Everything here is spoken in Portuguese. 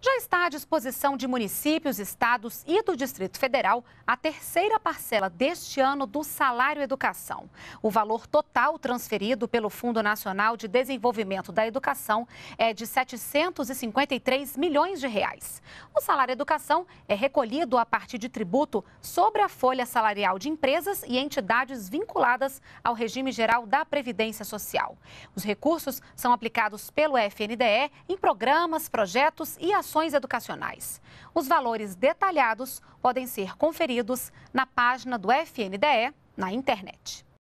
Já está à disposição de municípios, estados e do Distrito Federal a terceira parcela deste ano do Salário Educação. O valor total transferido pelo Fundo Nacional de Desenvolvimento da Educação é de 753 milhões de reais. O Salário Educação é recolhido a partir de tributo sobre a folha salarial de empresas e entidades vinculadas ao regime geral da Previdência Social. Os recursos são aplicados pelo FNDE em programas, projetos e ações ações educacionais. Os valores detalhados podem ser conferidos na página do FNDE na internet.